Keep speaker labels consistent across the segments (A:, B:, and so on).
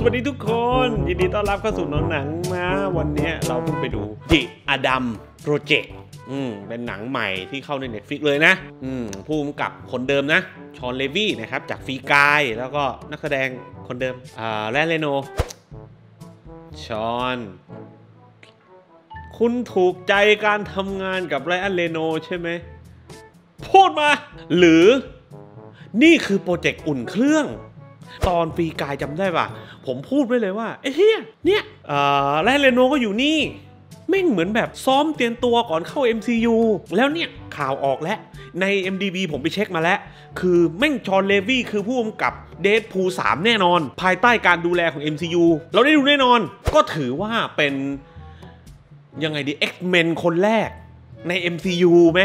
A: สวัสดีทุกคนยินดีต้อนรับเข้าสู่น้องหนังมา วันนี้เราเพิ่งไปดู ดิอดัมโปรเจกต์อืม เป็นหนังใหม่ที่เข้าใน Netflix เลยนะ อืมผู้กำกับคนเดิมนะ ชอนเลวี่นะครับ จากฟีกายแล้วก็นักแสดงคนเดิมอ่าแรนเลโน ชอน คุณถูกใจการทำงานกับไรอันเลโนใช่ไหมพูดมา หรือ นี่คือโปรเจกต์อุ่นเครื่อง ตอนรีกายจำได้ปะผมพูดไว้เลยว่าไอ้เฮียเนี่ยแลนเรโนก็อยู่นี่แม่งเหมือนแบบซ้อมเตรียมตัวก่อนเข้า MCU แล้วเนี่ย ข่าวออกแล้ว ใน MDB ผมไปเช็คมาแล้ว คือ แม่งชอนเลวี่คือผู้กำกับเดทพูสามแน่นอน ภายใต้การดูแลของ MCU เราได้ดูแน่นอน ก็ถือว่าเป็นยังไงดี X-Men คนแรกใน MCU ไหม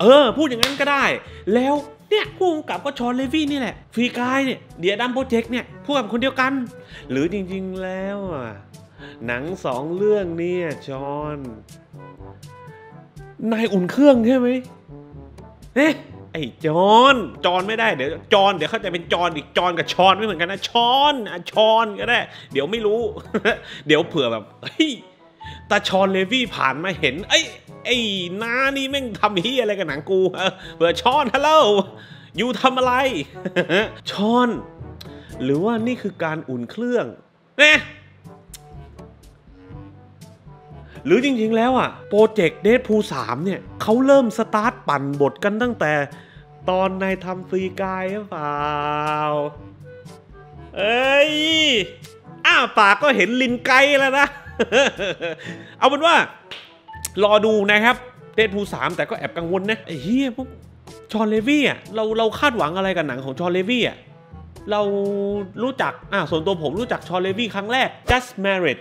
A: เออ พูดอย่างนั้นก็ได้แล้วเนี่ยผู้กำกับก็ชอนเลวี่นี่แหละฟรีกายเนี่ยเดียดัมโปรเจกต์เนี่ยผู้กำกับคนเดียวกัน หรือจริงๆแล้วอะหนังสองเรื่องเนี่ยชอนนายอุ่นเครื่องใช่ไหมเนี่ยไอ้จอนจอนไม่ได้เดี๋ยวจอนเดี๋ยวเขาจะเป็นจอนอีกจอนกับชอนไม่เหมือนกันนะชอนอ่ะชอนก็ได้ เดี๋ยวไม่รู้เดี๋ยวเผื่อแบบเฮ้ยตาชอนเลวี่ผ่านมาเห็นไอ้ไอ้น้านี่แม่งทำเฮียอะไรกับหนังกู เบื่อชอนฮัลโหล อยู่ทำอะไร ชอน หรือว่านี่คือการอุ่นเครื่องนะหรือจริงๆแล้วอ่ะโปรเจกต์เดทพูสามเนี่ยเขาเริ่มสตาร์ทปั่นบทกันตั้งแต่ ตอนนายทำฟรีกายหรือเปล่าเอ้ยอ้าปากก็เห็นลินไกลแล้วนะเอาเป็นว่า รอดูนะครับเดดพูสามแต่ก็แอบกังวลนะไอ้เฮียพวกชอนเลวี่อ่ะเราเราคาดหวังอะไรกับหนังของชอนเลวี่อ่ะเรารู้จักอ่าส่วนตัวผมรู้จักชอนเลวี่ครั้งแรก just married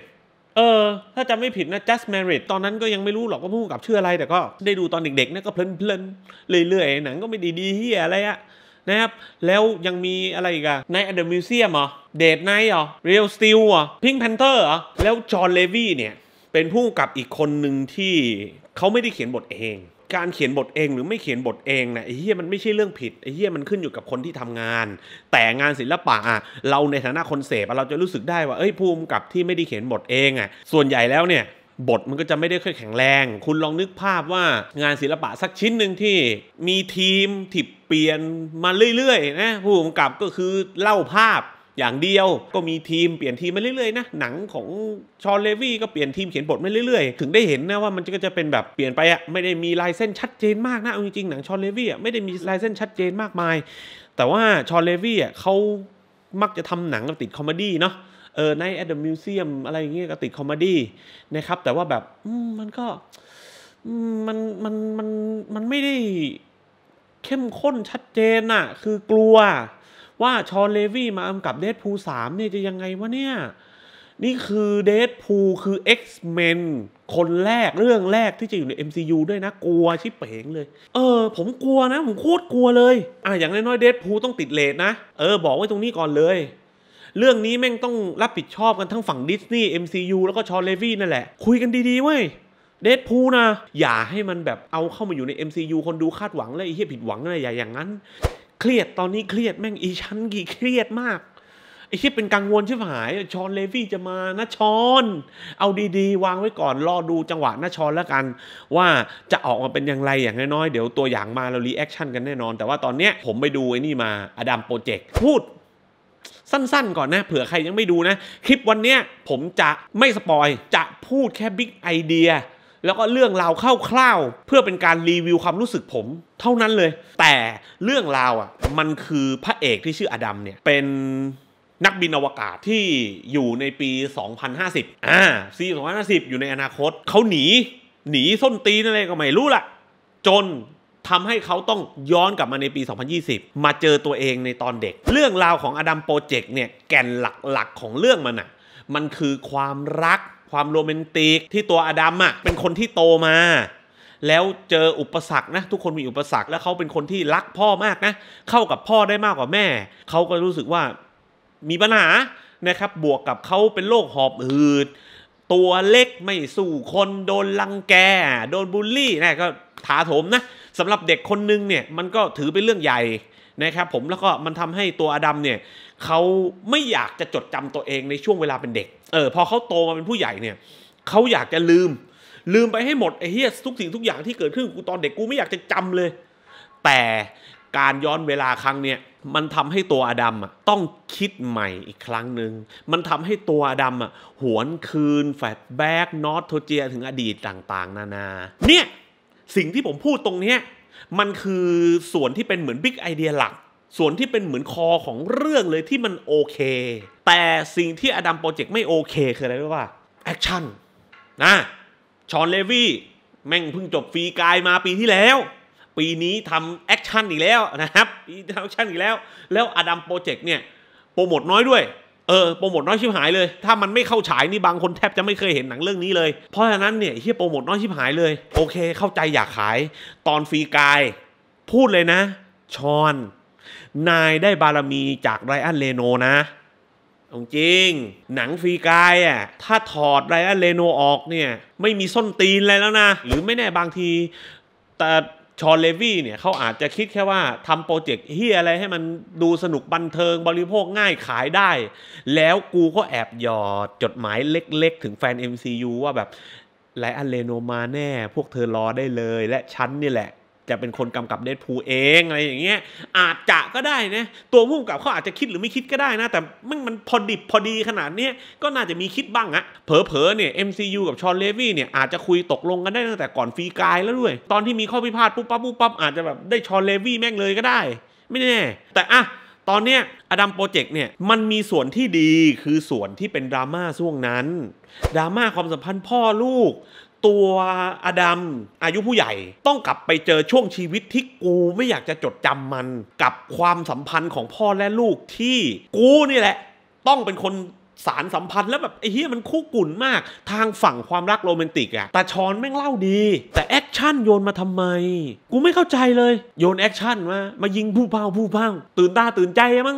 A: เออ ถ้าจำไม่ผิดนะ just married ตอนนั้นก็ยังไม่รู้หรอกว่าพูดกับชื่ออะไรแต่ก็ได้ดูตอนเด็กๆนะก็เพลินๆ เรื่อยๆหนังก็ไม่ดีๆเฮียอะไรอะนะครับ แล้วยังมีอะไรอีกอะในเดอะมิวเซียมเหรอเดทไนท์เหรอเรียลสติลเหรอพิงแพนเทอร์เหรอแล้วจอห์นเลวี่เนี่ย เป็นผู้กับอีกคนหนึ่งที่เขาไม่ได้เขียนบทเอง การเขียนบทเองหรือไม่เขียนบทเองเนะไอ้เหี้ยมันไม่ใช่เรื่องผิดไอ้เหี้ยมันขึ้นอยู่กับคนที่ทำงาน แต่งานศิลปะอ่ะเราในฐานะคนเสพเราจะรู้สึกได้ว่าเอ้ยภูมิกับที่ไม่ได้เขียนบทเองอ่ะส่วนใหญ่แล้วเนี่ยบทมันก็จะไม่ได้ค่อยแข็งแรง คุณลองนึกภาพว่างานศิลปะสักชิ้นหนึ่งที่มีทีมถิ่เปลี่ยนมาเรื่อยๆนะผู้กำกับก็คือเล่าภาพอย่างเดียว ก็มีทีมเปลี่ยนทีมมาเรื่อยๆนะหนังของชอนเลวี่ก็เปลี่ยนทีมเขียนบทมาเรื่อยๆถึงได้เห็นนะว่ามันก็จะเป็นแบบเปลี่ยนไปอะไม่ได้มีลายเส้นชัดเจน มากนะเอาจริงๆหนังชอนเลวี่อะไม่ได้มีลายเส้นชัดเจน มากมาย แต่ว่าชอนเลวี่อะเขามักจะทำหนังติดคอมเมดี้เนาะเออในแอดเดอะมิวเซียมอะไรอย่างเงี้ยก็ติดคอมเมดี้นะครับ แต่ว่าแบบมันก็มันมันมันมันไม่ได้ เข้มข้นชัดเจนอะคือกลัว ว่าชอนเลวี่มาอำกับเดดพูสามเนี่ยจะยังไงวะเนี่ยนี่คือเดดพูคือ X-Men คนแรกเรื่องแรกที่จะอยู่ใน MCU ด้วยนะ กลัวชิบเป๋งเลย เออ ผมกลัวนะ ผมโคตรกลัวเลย อ่ะอย่างน้อยๆเดดพูต้องติดเลทนะ เออบอกไว้ตรงนี้ก่อนเลยเรื่องนี้แม่งต้องรับผิดชอบกันทั้งฝั่งดิสนีย์ MCU แล้วก็ชอเลวี่นั่นแหละคุยกันดีๆ เว้ยเดทพูนะอย่าให้มันแบบเอาเข้ามาอยู่ใน MCU คนดูคาดหวัง และไอ้เหี้ยผิดหวังอะไรอย่าอย่างนั้น เครียดตอนนี้เครียดแม่งอีชั้นกี่เครียดมากไอ้เหี้ยเป็นกังวลชิบหายชอนเลวี่จะมานะชอนเอาดีๆ วางไว้ก่อนรอดูจังหวะนะชอนแล้วกัน ว่าจะออกมาเป็นอย่างไรอย่างน้อยๆเดี๋ยวตัวอย่างมาเรารีแอคชั่นกันแน่นอน แต่ว่าตอนเนี้ยผมไปดูไอ้นี่มาอดัมโปรเจกต์พูดสั้นๆก่อนนะเผื่อใครยังไม่ดูนะ คลิปวันนี้ผมจะไม่สปอยจะพูดแค่บิ๊กไอเดียแล้วก็เรื่องราวคร่าวๆเพื่อเป็นการรีวิวความรู้สึกผมเท่านั้นเลย แต่เรื่องราวอ่ะมันคือพระเอกที่ชื่ออดัมเนี่ย เป็นนักบินอวกาศที่อยู่ในปี 2050 อ่าซี2050 อยู่ในอนาคตเขาหนี หนีส้นตีนอะไรก็ไม่รู้ละจนทำให้เขาต้องย้อนกลับมาในปี 2020 มาเจอตัวเองในตอนเด็ก เรื่องราวของอดัมโปรเจกต์เนี่ยแก่นหลักๆของเรื่องมันอะมันคือความรัก ความโรแมนติก ที่ตัวอดัมอะเป็นคนที่โตมา แล้วเจออุปสรรคนะทุกคนมีอุปสรรคแล้วเขาเป็นคนที่รักพ่อมากนะ เข้ากับพ่อได้มากกว่าแม่ เขาก็รู้สึกว่ามีปัญหานะครับ บวกกับเขาเป็นโรคหอบหืด ตัวเล็กไม่สู้คนโดนลังแก โดนบูลลี่นะก็ถาโถมนะสำหรับเด็กคนนึงเนี่ยมันก็ถือเป็นเรื่องใหญ่นะครับผมแล้วก็มันทำให้ตัวอดัมเนี่ยเขาไม่อยากจะจดจำตัวเองในช่วงเวลาเป็นเด็กเออพอเขาโตมาเป็นผู้ใหญ่เนี่ยเขาอยากจะลืม ลืมไปให้หมดไอ้เฮียทุกสิ่งทุกอย่างที่เกิดขึ้นกูตอนเด็กกูไม่อยากจะจำเลย แต่การย้อนเวลาครั้งเนี่ยมันทำให้ตัวอดัมต้องคิดใหม่อีกครั้งหนึ่งมันทำให้ตัวอดัมหวนคืนแฟลชแบ็กนอตโทเจียถึงอดีตต่าง ๆ นานา เนี่ยสิ่งที่ผมพูดตรงนี้มันคือส่วนที่เป็นเหมือนบิ๊กไอเดียหลัก ส่วนที่เป็นเหมือนคอของเรื่องเลยที่มันโอเค แต่สิ่งที่อดัมโปรเจกต์ไม่โอเคคืออะไรรู้ป่ะแอคชั่นนะชอนเลวี่แม่งเพิ่งจบฟรีกายมาปีที่แล้ว ปีนี้ทำแอคชั่นอีกแล้วนะครับแอคชั่นอีกแล้วแล้วอดัมโปรเจกต์เนี่ย โปรโมทน้อยด้วยเออโปรโมทน้อยชิบหายเลย ถ้ามันไม่เข้าฉายนี่บางคนแทบจะไม่เคยเห็นหนังเรื่องนี้เลยเพราะฉะนั้นเนี่ยเฮียโปรโมทน้อยชิบหายเลยโอเค เข้าใจอยากขายตอนฟรีกาย พูดเลยนะ ชอน นายได้บารมีจากไรอันเลโนนะจริง หนังฟรีกายอ่ะถ้าถอดไรอันเลโนออกเนี่ยไม่มีส้นตีนอะไรแล้วนะ หรือไม่แน่บางทีแต่ชอนเลวี่เนี่ยเขาอาจจะคิดแค่ว่าทำโปรเจกต์เฮียอะไรให้มันดูสนุกบันเทิงบริโภคง่ายขายได้ แล้วกูก็แอบหยอดจดหมายเล็กๆ ถึงแฟน MCU ว่าแบบไลอันเลโนมาแน่ พวกเธอรอได้เลยและฉันนี่แหละจะเป็นคนกำกับเดดพูเองอะไรอย่างเงี้ยอาจจะก็ได้นะตัวผู้กำกับเขาอาจจะคิดหรือไม่คิดก็ได้นะ แต่มันมันพอดิบพอดีขนาดเนี้ยก็น่าจะมีคิดบ้างอะเผลอๆเนี่ย MCU กับชอนเลวี่เนี่ยอาจจะคุยตกลงกันได้ตั้งแต่ก่อนฟรีกายแล้วด้วยตอนที่มีข้อพิพาทปุ๊บปั๊บปุ๊บปั๊บอาจจะแบบได้ชอนเลวี่แม่งเลยก็ได้ไม่แน่แต่อะตอนเนี้ยอดัมโปรเจกต์เนี่ยมันมีส่วนที่ดีคือส่วนที่เป็นดราม่าช่วงนั้นดราม่าความสัมพันธ์พ่อลูกตัวอดัมอายุผู้ใหญ่ ต้องกลับไปเจอช่วงชีวิตที่กูไม่อยากจะจดจำมันกับความสัมพันธ์ของพ่อและลูกที่กูนี่แหละ ต้องเป็นคนสารสัมพันธ์แล้วแบบ ไอ้เฮียมันคู่กุ่นมาก ทางฝั่งความรักโรแมนติกอะตาชอนแม่งเล่าดี แต่แอคชั่นโยนมาทำไม กูไม่เข้าใจเลย โยนแอคชั่นมา มายิงผู้เผาผู้พัาตื่นตาตื่นใจมั้ง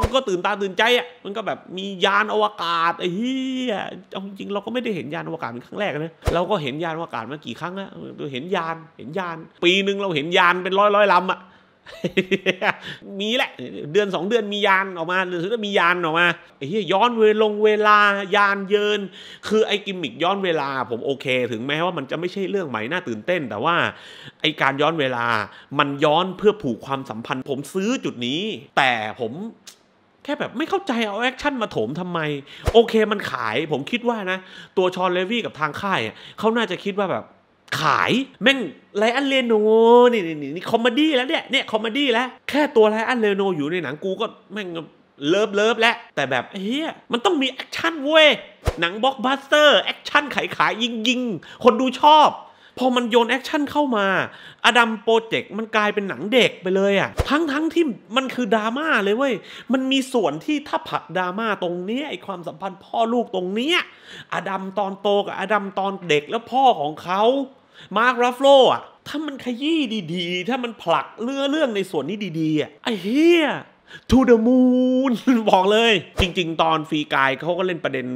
A: มันก็ตื่นตาตื่นใจอ่ะ มันก็แบบมียานอวกาศ ไอ้เฮียจริงเราก็ไม่ได้เห็นยานอวกาศเป็นครั้งแรกนะ เราก็เห็นยานอวกาศมากี่ครั้งแล้วเห็นยาน เห็นยาน ปีหนึ่งเราเห็นยานเป็นร้อยร้อยลำอ่ะ มีแหละ เดือนสองเดือนมียานออกมาเดือนสุดท้ายมียานออกมาไอ้เฮียย้อนเวลงเวลา ยานเยินคือไอ้กิมมิกย้อนเวลาผมโอเคถึงแม้ว่ามันจะไม่ใช่เรื่องใหม่น่าตื่นเต้น แต่ว่า ไอ้การย้อนเวลามันย้อนเพื่อผูกความสัมพันธ์ ผมซื้อจุดนี้ แต่ผมแค่แบบไม่เข้าใจเอาแอคชั่นมาโถมทำไม โอเคมันขายผมคิดว่านะ ตัวชอนเลวี่กับทางค่ายเขาน่าจะคิดว่าแบบ ขาย แม่งไลอันเลโนนี่นี่นี่คอมเมดี้แล้วเนี่ยเนี่ยคอมเมดี้แล้ว แค่ตัวไลอันเลโนอยู่ในหนังกูก็แม่งเลิฟเลิฟแล้วแต่แบบเฮียมันต้องมีแอคชั่นเว้ยหนังบล็อกบัสเตอร์แอคชั่นขายขายยิงยิงคนดูชอบพอมันโยนแอคชั่นเข้ามา อดัมโปรเจกต์มันกลายเป็นหนังเด็กไปเลยอะ่ะ ทั้งทั้งที่มันคือดราม่าเลย เว้ย มันมีส่วนที่ถ้าผักดราม่าตรงนี้ไอความสัมพันธ์พ่อลูกตรงเนี้ยอดัมตอนโต กับอดัมตอนเด็กแล้วพ่อของเขามาร์ครัฟโลอ่ะถ้ามันขยี้ดีๆ ถ้ามันผลักเลื่อเรื่องในส่วนนี้ดีๆอ่ะไอ้เฮียทูเดอะมูนบอกเลย จริงๆ ตอนฟรีกายเขาก็เล่นประเด็น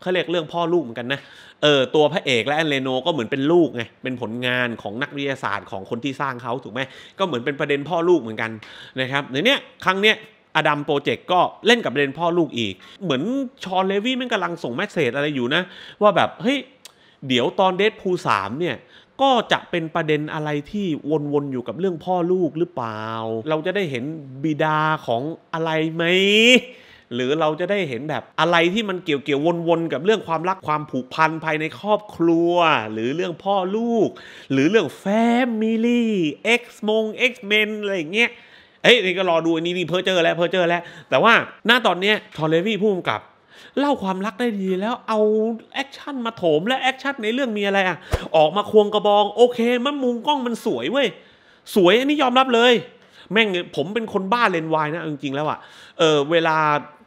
A: เขาเรียกเรื่องพ่อลูกเหมือนกันนะเออตัวพระเอกและแอนเลโนก็เหมือนเป็นลูกไงเป็นผลงานของนักวิทยาศาสตร์ของคนที่สร้างเขาถูกไหมก็เหมือนเป็นประเด็นพ่อลูกเหมือนกันนะครับในเนี้ยครั้งเนี้ยอดัมโปรเจกต์ก็เล่นกับประเด็นพ่อลูกอีก เหมือนชอนเลวี่มันกำลังส่งแมสเซจอะไรอยู่นะว่าแบบเฮ้ยเดี๋ยวตอนเดทพูสามเนี่ยก็จะเป็นประเด็นอะไรที่วนๆอยู่กับเรื่องพ่อลูกหรือเปล่าเราจะได้เห็นบิดาของอะไรไหมหรือเราจะได้เห็นแบบอะไรที่มันเกี่ยวเกี่ยววนๆกับเรื่องความรักความผูกพันภายในครอบครัว หรือเรื่องพ่อลูก หรือเรื่องแฟมิลี่เอ็กซ์มงเอ็กซ์เมนอะไรอย่างเงี้ยเอ้ยนี่ก็รอดูอันนี้นี่เพอเจอแล้วเพอเจอแล้วแต่ว่าหน้าตอนเนี้ยทอร์เรวี่พูดกับ เล่าความรักได้ดีแล้วเอาแอคชั่นมาโถมและแอคชั่นในเรื่องมีอะไรอ่ะ ออกมาควงกระบองโอเคมันมุมกล้องมันสวยเว้ยสวยอันนี้ยอมรับเลยแม่งผมเป็นคนบ้าเลนวายนะจริงๆแล้วอะ่ะ เออเวลา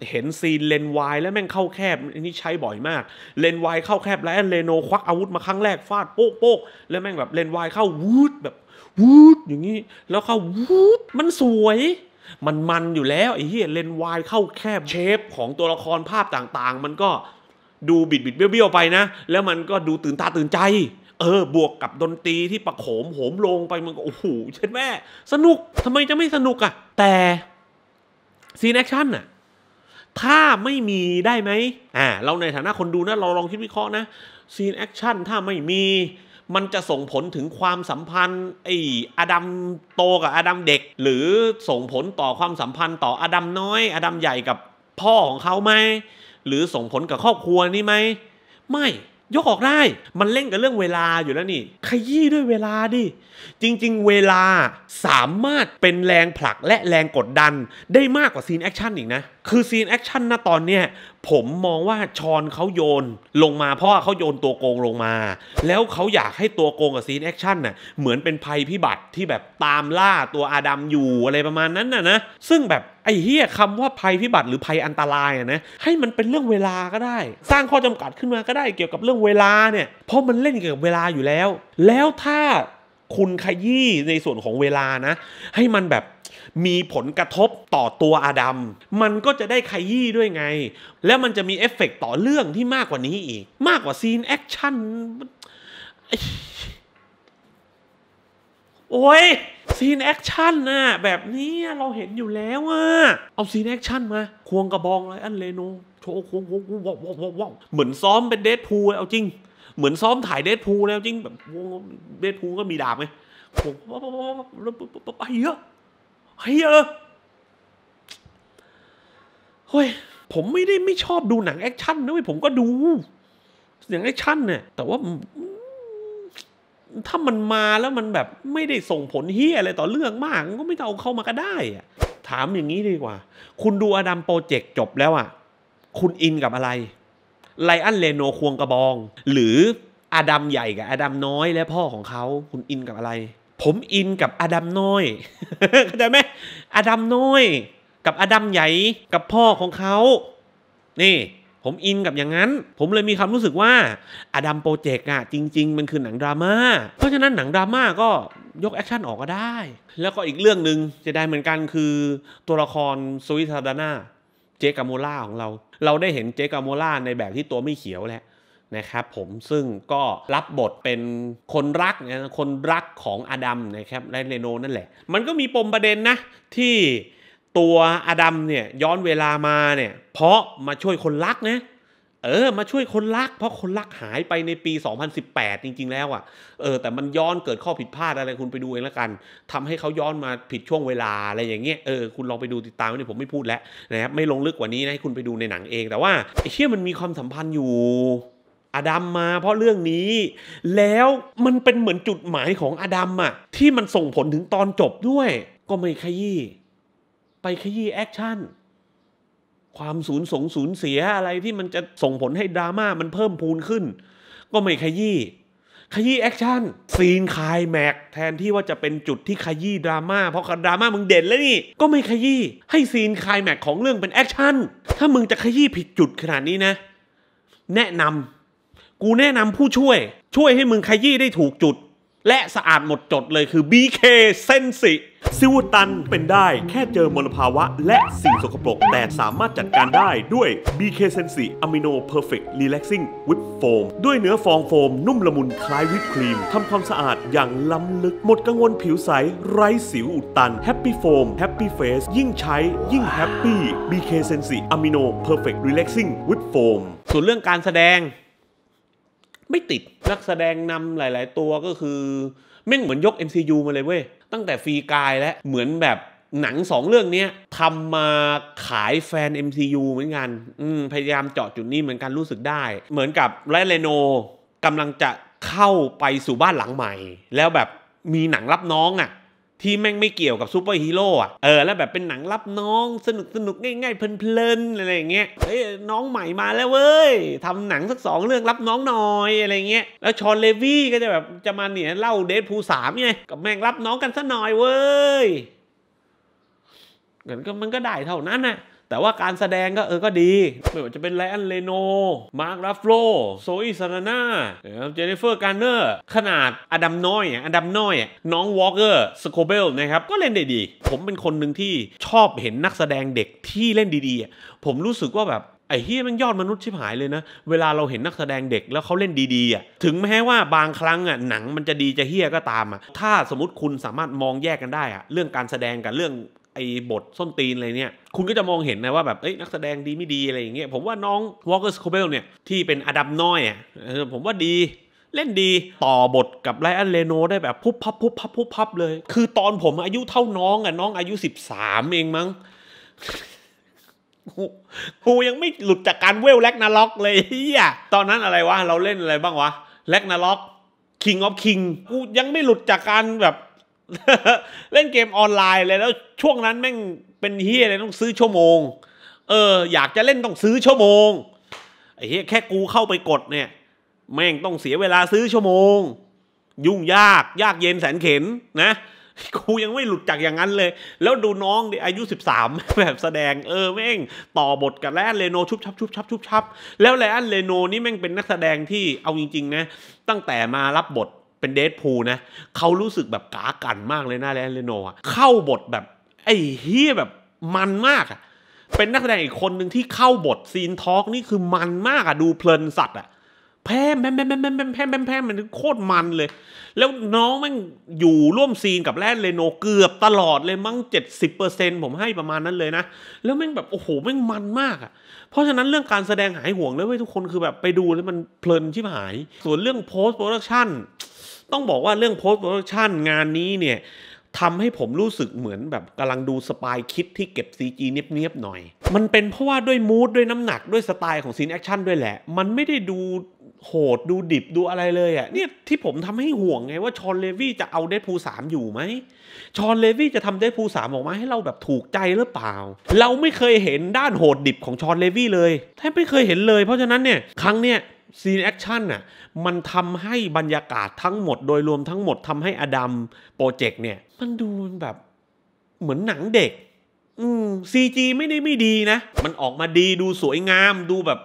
A: เห็นซีนเลนวายแล้วแม่งเข้าแคบอันนี้ใช้บ่อยมาก เลนวายเข้าแคบแล้วเลโนควักอาวุธมาครั้งแรกฟาดโป๊กโป๊กแล้วแม่งแบบเลนวายเข้าวูดแบบวูดอย่างนี้แล้วเข้าวูดมันสวย มันมันอยู่แล้วไอ้เหี้ยเลนวายเข้าแคบเชฟของตัวละครภาพต่างๆมันก็ดูบิดบิดเบี้ยวๆไปนะแล้วมันก็ดูตื่นตาตื่นใจเออบวกกับดนตรีที่ประโขมโหมลงไปมันก็โอ้โหเช่นแม่สนุกทำไมจะไม่สนุกอะ่ะ แต่ซีนแอคชั่นน่ะถ้าไม่มีได้ไหมอ่าเราในฐานะคนดูนะเราลองคิดวิเคราะห์นะซีนแอคชั่นถ้าไม่มี มันจะส่งผลถึงความสัมพันธ์ไอ้อดัมโตกับอดัมเด็ก หรือส่งผลต่อความสัมพันธ์ต่ออดัมน้อยอดัมใหญ่กับพ่อของเขาไหม หรือส่งผลกับครอบครัวนี่ไหมไม่ยกออกได้ มันเล่นกับเรื่องเวลาอยู่แล้วนี่ ขยี้ด้วยเวลาดิ จริงๆ เวลาสามารถเป็นแรงผลักและแรงกดดันได้มากกว่าซีนแอคชั่นอีกนะคือซีนแอคชั่นนะตอนเนี้ยผมมองว่าชอนเขาโยนลงมา เพราะว่าเขาโยนตัวโกง ลงมา แล้วเขาอยากให้ตัวโกงกับซีนแอคชั่นน่ะเหมือนเป็นภัยพิบัติที่แบบตามล่าตัวอาดัมอยู่อะไรประมาณนั้นน่ะนะซึ่งแบบไอ้เฮียคำว่าภัยพิบัติ หรือภัยอันตรายนะ ให้มันเป็นเรื่องเวลาก็ได้ สร้างข้อจำกัดขึ้นมาก็ได้เกี่ยวกับเรื่องเวลาเนี่ยเพราะมันเล่นเกี่ยวกับเวลาอยู่แล้ว แล้วถ้าคุณขยี้ในส่วนของเวลานะ ให้มันแบบมีผลกระทบต่อตัวอาดัมมันก็จะได้ขยี้ด้วยไง แล้วมันจะมีเอฟเฟกต่อเรื่องที่มากกว่านี้อีก มากกว่าซีนแอคชั่นโอ้ยซีนแอคชั่นน่ะ แบบนี้เราเห็นอยู่แล้วอ่ะเอาซีนแอคชั่นมา ควงกระบองะไรอันเลโนโชว์ควงควงววกวอวอเหมือนซ้อมเป็นเดทพูเอาจริง เหมือนซ้อมถ่ายเดทพูแล้วจริง แบบเดทพูก็มีดาบไงโผมไปเยอะเฮ้ยเออเฮ้ย ผมไม่ได้ไม่ชอบดูหนังแอคชั่นนะเว้ยผมก็ดูหนังแอคชั่นเนี่ย แต่ว่า ถ้ามันมาแล้วมันแบบไม่ได้ส่งผลเฮียอะไรต่อเรื่องมากก็ไม่ต้องเอาเข้ามาก็ได้อะถามอย่างนี้ดีกว่า คุณดูอดัมโปรเจกต์จบแล้วอะคุณอินกับอะไร ไลอันเลโนควงกระบอง หรืออดัมใหญ่กับอดัมน้อยและพ่อของเขาคุณอินกับอะไรผมอินกับอดัมน้อยเข้าใจไหมอดัมน้อยกับอดัมใหญ่กับพ่อของเขานี่ ผมอินกับอย่างนั้น ผมเลยมีความรู้สึกว่าอดัมโปรเจกต์อะจริง ๆ มันคือหนังดราม่าเพราะฉะนั้นหนังดราม่าก็ยกแอคชั่นออกก็ได้แล้วก็อีกเรื่องหนึ่งจะได้เหมือนกันคือ ตัวละครสวิซาดาน่าเจกาโมล่าของเรา เราได้เห็นเจกาโมล่าในแบบที่ตัวไม่เขียวแล้วนะครับผมซึ่งก็รับบทเป็นคนรักนะคนรักของอดัมนะครับไลเรโนนั่นแหละมันก็มีปมประเด็นนะ ที่ตัวอดัมเนี่ยย้อนเวลามาเนี่ยเพราะมาช่วยคนรักนะเออมาช่วยคนรัก เพราะคนรักหายไปในปี 2018 จริงๆ แล้วอะ่ะเออแต่มันย้อนเกิดข้อผิดพลาดอะไรคุณไปดูเองละกัน ทำให้เขาย้อนมาผิดช่วงเวลาอะไรอย่างเงี้ยเออคุณลองไปดูติดตามนี่ผมไม่พูดแล้วนะครับไม่ลงลึกกว่านี้นะให้คุณไปดูในหนังเอง แต่ว่าไอ้เชี่ยมันมีความสัมพันธ์อยู่อดัมมาเพราะเรื่องนี้แล้วมันเป็นเหมือนจุดหมายของอดัมอะที่มันส่งผลถึงตอนจบด้วย ก็ไม่ขยี้ไปขยี้แอคชั่นความสูญสงสูญเสียอะไรที่มันจะส่งผลให้ดราม่ามันเพิ่มพูนขึ้น ก็ไม่ขยี้ขยี้แอคชั่นซีนคายแม็กแทนที่ว่าจะเป็นจุดที่ขยี้ดราม่าเพราะดราม่ามึงเด่นแล้วนี่ ก็ไม่ขยี้ให้ซีนคายแม็กของเรื่องเป็นแอคชั่นถ้ามึงจะขยี้ผิดจุดขนาดนี้นะ แนะนำกูแนะนำผู้ช่วย ช่วยให้มึงขยี้ได้ถูกจุด และสะอาดหมดจดเลยคือ BK เซนสิซิวตันเป็นได้แค่เจอมลภาวะ และสิ่งสกปรกแต่สามารถจัดการได้ด้วย BK Sensi Amino Perfect Relaxing Whip Foam ด้วยเนื้อฟองโฟมนุ่มละมุนคล้ายวิปครีมทำความสะอาดอย่างล้ำลึกหมดกังวลผิวใสไร้สิวอุดตัน Happy Foam Happy Face ยิ่งใช้ยิ่งแฮปปี้ BK Sensi Amino Perfect Relaxing Whip Foam ส่วนเรื่องการแสดงไม่ติด นักแสดงนำหลาย ๆ ตัวก็คือแม่งเหมือนยก MCU มาเลยเว้ย ตั้งแต่ฟรีกายแล้ว เหมือนแบบหนังสองเรื่องนี้ทำมาขายแฟน MCU เหมือนกัน พยายามเจาะจุดนี้เหมือนกันรู้สึกได้ เหมือนกับแรเลโนกำลังจะเข้าไปสู่บ้านหลังใหม่ แล้วแบบมีหนังรับน้องอะ่ะที่แม่งไม่เกี่ยวกับซูเปอร์ฮีโร่อะ เออ แล้วแบบเป็นหนังรับน้องสนุกสนุกง่าย ๆ เพลินๆอะไรอย่างเงี้ย เฮ้ยน้องใหม่มาแล้วเว้ย ทำหนังสักสองเรื่องรับน้องหน่อยอะไรเงี้ย แล้วชอนเลวี่ก็จะแบบจะมาเนี่ยเล่าเดทพูสามไง กับแม่งรับน้องกันซะหน่อยเว้ยเหมือนก็มันก็ได้เท่านั้นอะแต่ว่าการแสดงก็เออ ก็ดีไม่ว่าจะเป็นแลนเลโน มาร์ค ราฟโลโซอีซานาน่าเจเนฟเฟอร์การเนอร์ ขนาด อดัมน้อยอดัมน้อย น้อง วอลเกอร์สโคเบล นะครับ ก็เล่นได้ดี ผมเป็นคนหนึ่งที่ชอบเห็นนักแสดงเด็กที่เล่นดีๆ ผมรู้สึกว่าแบบ ไอ้เฮียมันยอดมนุษย์ชิบหายเลยนะ เวลาเราเห็นนักแสดงเด็กแล้วเขาเล่นดีๆอ่ะถึงแม้ว่าบางครั้งอ่ะ หนังมันจะดีจะเฮี้ยก็ตามอ่ะ ถ้าสมมติคุณสามารถมองแยกกันได้อ่ะ เรื่องการแสดงกับเรื่องไอ้บทส้นตีนอะไรเนี่ยคุณก็จะมองเห็นนะว่าแบบเอ้ยนักแสดงดีไม่ดี อะไรอย่างเงี้ยผมว่าน้องวอลเกอร์สโคเบลเนี่ย ที่เป็นอดัมน้อยอ่ะผมว่าดี เล่นดีต่อบทกับไรอันเลโน ได้แบบ พุบพับพุบพับพุบพับเลย คือตอนผมอายุเท่าน้องอะน้องอายุ 13 เองมั้ง กูยังไม่หลุดจากการเวลแลกนาล็อกเลยเฮียตอนนั้นอะไรวะ เราเล่นอะไรบ้างวะแลกนาล็อกคิงออฟคิงกูยังไม่หลุดจากการแบบเล่นเกมออนไลน์เลยแล้วช่วงนั้นแม่งเป็นเฮียอะไรต้องซื้อชั่วโมง เออ อยากจะเล่นต้องซื้อชั่วโมงไอ้เฮียแค่กูเข้าไปกดเนี่ย แม่งต้องเสียเวลาซื้อชั่วโมงยุ่งยากยากเย็นแสนเข็นนะกูยังไม่หลุดจากอย่างนั้นเลย แล้วดูน้องดิอายุ13แบบแสดงเออแม่งต่อบทกับแรนเลโนชุบชับชุบชับชุบชับแล้วแรนเลโนนี่แม่งเป็นนักแสดงที่เอาจริง ๆ นะ ตั้งแต่มารับบทเป็นเดทพูนะ เขารู้สึกแบบกากันมากเลยนะแลนเลโน่เข้าบทแบบ ไอ้เฮียแบบมันมากอะเป็นนักแสดงอีกคนหนึ่งที่เข้าบทซีนทอล์กนี่คือมันมากอะดูเพลินสัตว์อะแพ้แพ้แพ้แพ้แพ้แพ้แพ้แพ้มันโคตรมันเลย แล้วน้องแม่งอยู่ร่วมซีนกับแรดเรโนเกือบตลอดเลยมั้งเจ็ดสิบเปอร์เซ็นผมให้ประมาณนั้นเลยนะ แล้วแม่งแบบโอ้โหแม่งมันมากอ่ะ เพราะฉะนั้นเรื่องการแสดงหายห่วงเลยเว้ยทุกคนคือแบบไปดูแล้วมันเพลินชิบหาย ส่วนเรื่องโพสต์โปรดักชั่นต้องบอกว่าเรื่องโพสต์โปรดักชั่นงานนี้เนี่ยทำให้ผมรู้สึกเหมือนแบบกำลังดูสปายคิดที่เก็บ CG เนียบๆหน่อย มันเป็นเพราะว่าด้วยมูดด้วยน้ำหนักด้วยสไตล์ของซีนแอคชั่นด้วยแหละ มันไม่ได้ดูโหดดูดิบดูอะไรเลยอะ่ะเนี่ยที่ผมทำให้ห่วงไงว่าชอนเลวี่จะเอาเดซพูสามอยู่ไหมชอนเลวี่จะทำเดดพูสามออกมาให้เราแบบถูกใจหรือเปล่า เราไม่เคยเห็นด้านโหดดิบของชอนเลวี่เลยแทบไม่เคยเห็นเลยเพราะฉะนั้นเนี่ยครั้งเนี่ยซีนแอคชั่นน่ะมันทำให้บรรยากาศทั้งหมดโดยรวมทั้งหมดทำให้อดัมโปรเจกต์เนี่ย มันดูแบบ เหมือนหนังเด็ก อืมซีจีไม่ได้ไม่ดีนะ มันออกมาดีดูสวยงาม ดูแบบ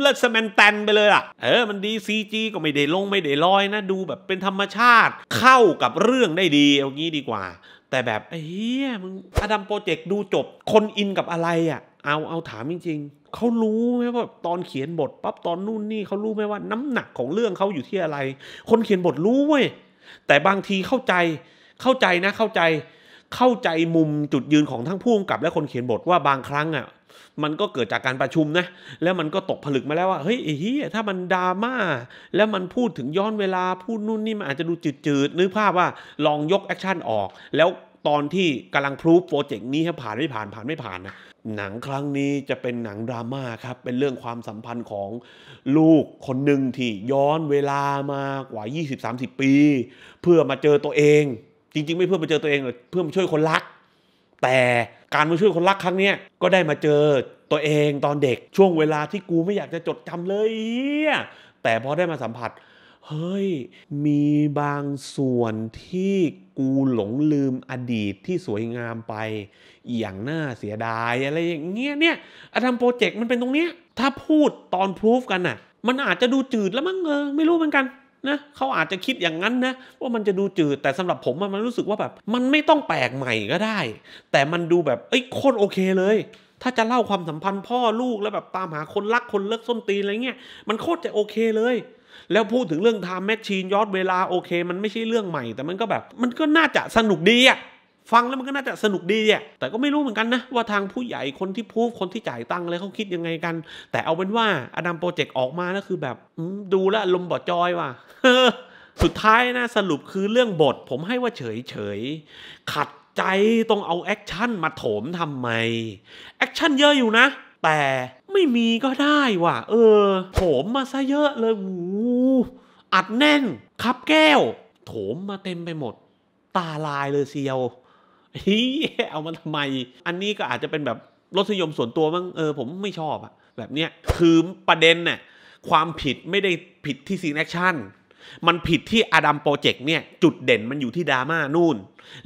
A: เลิศสแมนแตนไปเลยอ่ะเออมันดีซีจีก็ไม่ได้ลงไม่ได้ลอยนะ ดูแบบเป็นธรรมชาติ เข้ากับเรื่องได้ดีเอางี้ดีกว่า แต่แบบเฮียมึงอดัมโปรเจกต์ดูจบ คนอินกับอะไรอะ่ะเอาเอาถามจริงเขารู้ไหมว่าตอนเขียนบทปั๊บตอนนู่นนี่เขารู้ไหมว่าน้ำหนักของเรื่องเขาอยู่ที่อะไร คนเขียนบทรู้เว้ยแต่บางทีเข้าใจเข้าใจนะ เข้าใจเข้าใจมุมจุดยืนของทั้งผู้กำกับ และคนเขียนบทว่าบางครั้งอ่ะ มันก็เกิดจากการประชุมนะแล้วมันก็ตกผลึกมาแล้วว่า เฮ้ยเฮียถ้ามันดราม่าแล้วมันพูดถึงย้อนเวลาพูดนู่นนี่มันอาจจะดูจืดๆนึกภาพว่าลองยกแอคชั่นออกแล้วตอนที่กำลังพรูฟโปรเจกต์นี้ให้ผ่านไม่ผ่านผ่านไม่ผ่านนะหนังครั้งนี้จะเป็นหนังดราม่าครับ เป็นเรื่องความสัมพันธ์ของลูกคนหนึ่งที่ย้อนเวลามากว่า 20-30 ปี เพื่อมาเจอตัวเอง จริงๆไม่เพื่อมาเจอตัวเองหรอกเพื่อมาช่วยคนรักแต่การมาช่วยคนรักครั้งนี้ก็ได้มาเจอตัวเองตอนเด็กช่วงเวลาที่กูไม่อยากจะจดจำเลยแต่พอได้มาสัมผัสเฮ้ยมีบางส่วนที่กูหลงลืมอดีตที่สวยงามไปอย่างน่าเสียดาย อะไรอย่างเงี้ยเนี่ยอาทำโปรเจกต์มันเป็นตรงเนี้ยถ้าพูดตอนพูฟกันน่ะ มันอาจจะดูจืดแล้วมั้งเออไม่รู้เหมือนกันนะเขาอาจจะคิดอย่างนั้นนะว่ามันจะดูจืดแต่สำหรับผมมันรู้สึกว่าแบบมันไม่ต้องแปลกใหม่ก็ได้ แต่มันดูแบบ เอ้ย โคตรโอเคเลย ถ้าจะเล่าความสัมพันธ์พ่อลูกแล้วแบบตามหาคนรักคนเลิกส้นตีนอะไรเงี้ยมันโคตรจะโอเคเลยแล้วพูดถึงเรื่องไทม์แมชชีนย้อนเวลา โอเค มันไม่ใช่เรื่องใหม่ แต่มันก็แบบมันก็น่าจะสนุกดีอะฟังแล้วมันก็น่าจะสนุกดีอ่ะแต่ก็ไม่รู้เหมือนกันนะ ว่าทางผู้ใหญ่คนที่พูดคนที่จ่ายตังค์อะไรเขาคิดยังไงกัน แต่เอาเป็นว่าอดัมโปรเจกต์ออกมาแล้วคือแบบดูแลลมบ่อจอยว่ะสุดท้ายนะ สรุปคือเรื่องบท ผมให้ว่าเฉยเฉยขัดใจต้องเอาแอคชั่นมาโถมทำไมแอคชั่นเยอะอยู่นะ แต่ไม่มีก็ได้ว่ะเออโถมมาซะเยอะเลยอูอัดแน่นคับแก้วโถมมาเต็มไปหมด ตาลายเลยเซียวเฮ้ยเอามาทำไม อันนี้ก็อาจจะเป็นแบบรสยมส่วนตัวมั้งเออ ผมไม่ชอบอะแบบเนี้ยคือประเด็นเนี่ยความผิดไม่ได้ผิดที่ซีนแอคชั่นมันผิดที่อดัมโปรเจกต์เนี่ยจุดเด่นมันอยู่ที่ดราม่านู่น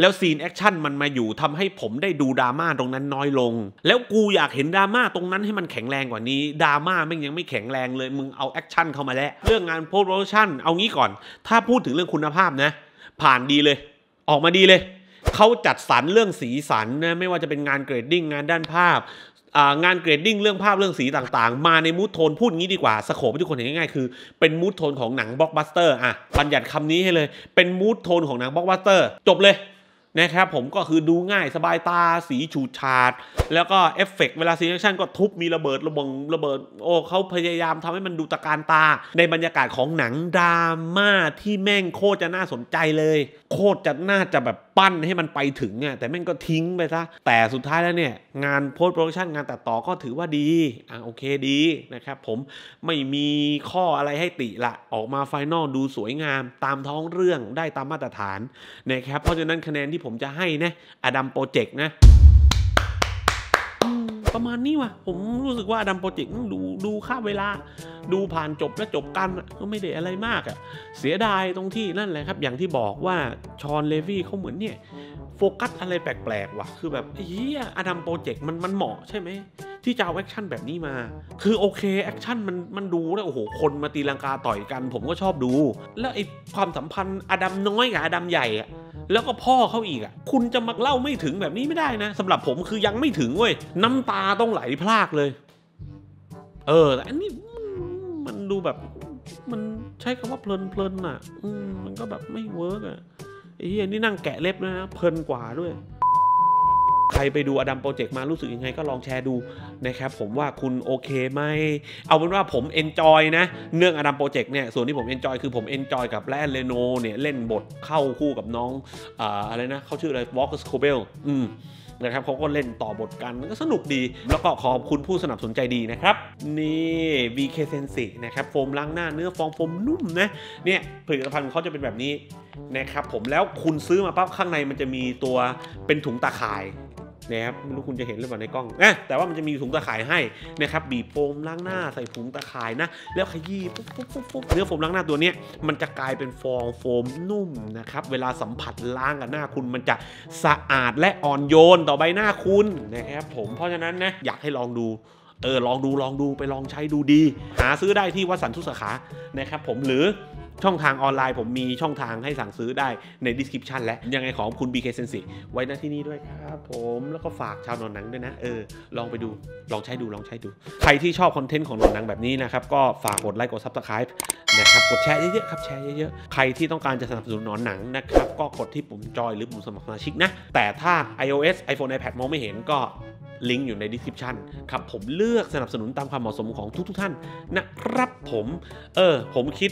A: แล้วซีนแอคชั่นมันมาอยู่ทำให้ผมได้ดูดราม่าตรงนั้นน้อยลงแล้วกูอยากเห็นดราม่าตรงนั้นให้มันแข็งแรงกว่านี้ดราม่าม่งยังไม่แข็งแรงเลย มึงเอาแอคชั่นเข้ามาแล้วเรื่องงานโพสต์โปรดักชั่น เอางี้ก่อน ถ้าพูดถึงเรื่องคุณภาพนะ ผ่านดีเลย ออกมาดีเลย เขาจัดสรรเรื่องสีสันนะไม่ว่าจะเป็นงานเกรดดิ้งงานด้านภาพงานเกรดดิ้งเรื่องภาพเรื่องสีต่าง ๆ มาในมูทโทนพูดงี้ดีกว่าสโคปให้ทุกคนเห็นง่ายๆคือเป็นมูทโทนของหนังบล็อกบัสเตอร์อ่ะบัญญัติคำนี้ให้เลย เป็นมูทโทนของหนังบล็อกบัสเตอร์ จบเลย นะครับผมก็คือดูง่ายสบายตา สีฉูดฉาด แล้วก็เอฟเฟกเวลาซีนแอคชั่นก็ทุบมีระเบิดระบง ระเบิด โอ้เขาพยายามทำให้มันดูตะการตาในบรรยากาศของหนังดราม่าที่แม่งโคตรจะน่าสนใจเลย โคตรจะน่าจะแบบั้นให้มันไปถึงอ่ะแต่แม่งก็ทิ้งไปซะแต่สุดท้ายแล้วเนี่ยงานโพสต์โปรดักชันงานตัดต่อก็ถือว่าดีอ่ะโอเคดีนะครับผมไม่มีข้ออะไรให้ติละ ออกมาไฟนอลดูสวยงามตามท้องเรื่องได้ตามมาตรฐานนะครับเพราะฉะนั้นคะแนนที่ผมจะให้นะอดัมโปรเจกต์นะประมาณนี้วะผมรู้สึกว่าดัมโปรเจกต์ดู ดูค่าเวลา ดูผ่านจบและจบกันก็ไม่ได้อะไรมากอะ่ะเสียดายตรงที่นั่นแหละครับ อย่างที่บอกว่าชอนเลวี่เขาเหมือนเนี่ยโฟกัสอะไรแปลกๆว่ะ คือแบบเฮียอดัมโปรเจกต์มันมันเหมาะใช่ไหมที่จะเอาแอคชั่นแบบนี้มา คือโอเค แอคชั่นมันมันดูแล้วโอ้โห คนมาตีลังกาต่อยกัน ผมก็ชอบดู แล้วไอความสัมพันธ์อดัมน้อยกับอดัมใหญ่อะแล้วก็พ่อเขาอีกอ่ะ คุณจะมาเล่าไม่ถึงแบบนี้ไม่ได้นะสำหรับผมคือยังไม่ถึงเว้ยน้ำตาต้องไหลพลากเลย เออแต่อันนี้มันดูแบบมันใช้คำว่าเพลินเพลินอ่ะอมมันก็แบบไม่เวิร์กอ่ะไอ้เหี้ยนี่นั่งแกะเล็บนะ เพลินกว่าด้วยใครไปดูอดัมโปรเจกต์มารู้สึกยังไงก็ลองแชร์ดู นะครับผมว่าคุณโอเคไหมเอาเป็นว่าผมเอนจอยนะ เนื่องอดัมโปรเจกต์เนี่ย ส่วนที่ผมเอนจอยคือผมเอนจอยกับแรนเลโนเนี่ย เล่นบทเข้าคู่กับน้องอะไรนะเขาชื่ออะไรวอล์ก์สโคเบลอืม นะครับเขาก็เล่นต่อบทกันก็สนุกดี แล้วก็ขอบคุณผู้สนับสนุนใจดีนะครับ นี่ v k Sensi นะครับโฟมล้างหน้าเนื้อฟองโฟมนุ่มนะเนี่ยผลิตภัณฑ์เขาจะเป็นแบบนี้นะครับผมแล้วคุณซื้อมาปั๊บข้างในมันจะมีตัวเป็นถุงตาข่ายนะครับไม่รู้คุณจะเห็นหรือเปล่าในกล้องนะแต่ว่ามันจะมีถุงตะข่ายให้นะครับบีบโฟมล้างหน้าใส่ถุงตะข่ายนะ แล้วขยี้ปุ๊บปุ๊บปุ๊บปุ๊บเนื้อโฟมล้างหน้าตัวนี้มันจะกลายเป็นฟองโฟมนุ่มนะครับเวลาสัมผัสล้างกับหน้าคุณมันจะสะอาดและอ่อนโยนต่อใบหน้าคุณนะครับผมเพราะฉะนั้นนะอยากให้ลองดูเออลองดูลองดูไปลองใช้ดูดี หาซื้อได้ที่วัสันทุสาขานะครับ ผมหรือช่องทางออนไลน์ ผมมีช่องทางให้สั่งซื้อได้ใน description และยังไงของคุณ BK Sensi ไว้ณที่นี่ด้วยครับ ผมแล้วก็ฝากชาวนอนหนังด้วยนะ เออลองไปดูลองใช้ดูลองใช้ดู ใครที่ชอบคอนเทนต์ของนอนหนังแบบนี้นะครับ ก็ฝากกดไลค์กด subscribe นะครับกดแชร์เยอะๆครับแชร์ เยอะ ๆ ใครที่ต้องการจะสนับสนุนนอนหนังนะครับ ก็กดที่ปุ่มจอยหรือปุ่มสมัครสมาชิกนะแต่ถ้า iOS iPhone iPad มองไม่เห็นก็ลิงก์อยู่ในดีสคริปชันครับผมเลือกสนับสนุนตามความเหมาะสมของทุก ๆท่านนะครับผมเออผมคิด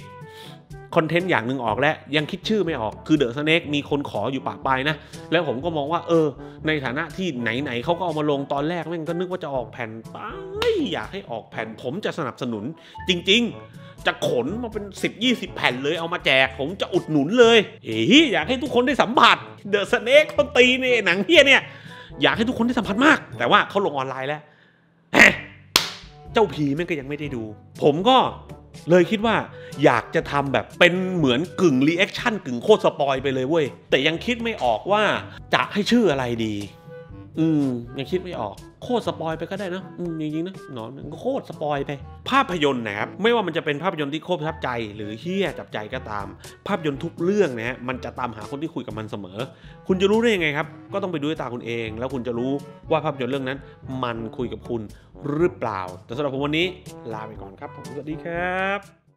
A: คอนเทนต์อย่างหนึ่งออกแล้วยังคิดชื่อไม่ออกคือเดอะสเน็กมีคนขออยู่ปากปลายนะ แล้วผมก็มองว่า เออ ในฐานะที่ไหนๆเขาก็เอามาลงตอนแรกแม่งก็นึกว่าจะออกแผ่นปาย อยากให้ออกแผ่น ผมจะสนับสนุนจริง ๆ จะขนมาเป็น 10 20 แผ่นเลยเอามาแจกผมจะอุดหนุนเลยเฮ้ยอยากให้ทุกคนได้สัมผัสเดอะสเน็กคนตีนี่หนังเฮียเนี่ย อยากให้ทุกคนได้สัมผัสมาก แต่ว่าเขาลงออนไลน์แล้วเจ้าผีแม่งก็ยังไม่ได้ดู ผมก็เลยคิดว่า อยากจะทำแบบเป็นเหมือนกึ่งรีแอคชั่นกึ่งโคตรสปอยไปเลยเว้ย แต่ยังคิดไม่ออกว่า จะให้ชื่ออะไรดีอืมยังคิดไม่ออก โคตรสปอยไปก็ได้นะอืมจริงๆนะหนอนก็โคตรสปอยไปภาพยนตร์นะครับ ไม่ว่ามันจะเป็นภาพยนตร์ที่โคตรประทับใจ หรือเฮี้ยจับใจก็ตาม ภาพยนตร์ทุกเรื่องนะฮะมันจะตามหาคนที่คุยกับมันเสมอ คุณจะรู้ได้ยังไงครับ ก็ต้องไปดูด้วยตาคุณเอง แล้วคุณจะรู้ว่าภาพยนตร์เรื่องนั้น มันคุยกับคุณหรือเปล่า แต่สำหรับผมวันนี้ลาไปก่อนครับผมสวัสดีครับ